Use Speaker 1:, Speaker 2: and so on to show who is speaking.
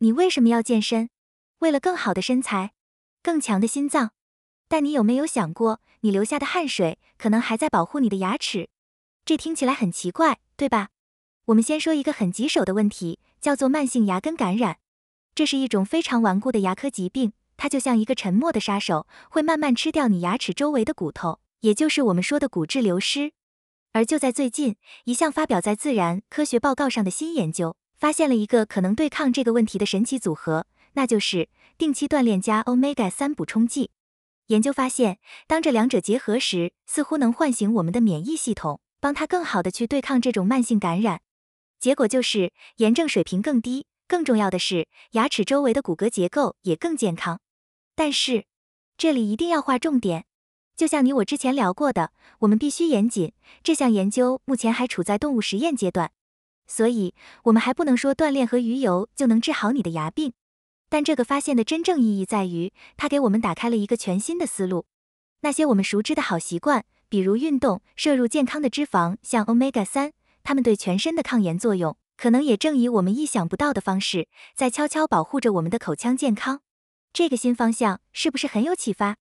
Speaker 1: 你为什么要健身？为了更好的身材，更强的心脏。但你有没有想过，你流下的汗水可能还在保护你的牙齿？这听起来很奇怪，对吧？我们先说一个很棘手的问题，叫做慢性牙根感染。这是一种非常顽固的牙科疾病，它就像一个沉默的杀手，会慢慢吃掉你牙齿周围的骨头，也就是我们说的骨质流失。而就在最近，一项发表在《自然科学报告》上的新研究。发现了一个可能对抗这个问题的神奇组合，那就是定期锻炼加 Omega 三补充剂。研究发现，当这两者结合时，似乎能唤醒我们的免疫系统，帮它更好的去对抗这种慢性感染。结果就是炎症水平更低。更重要的是，牙齿周围的骨骼结构也更健康。但是，这里一定要划重点，就像你我之前聊过的，我们必须严谨。这项研究目前还处在动物实验阶段。所以，我们还不能说锻炼和鱼油就能治好你的牙病。但这个发现的真正意义在于，它给我们打开了一个全新的思路。那些我们熟知的好习惯，比如运动、摄入健康的脂肪，像 omega 三，它们对全身的抗炎作用，可能也正以我们意想不到的方式，在悄悄保护着我们的口腔健康。这个新方向是不是很有启发？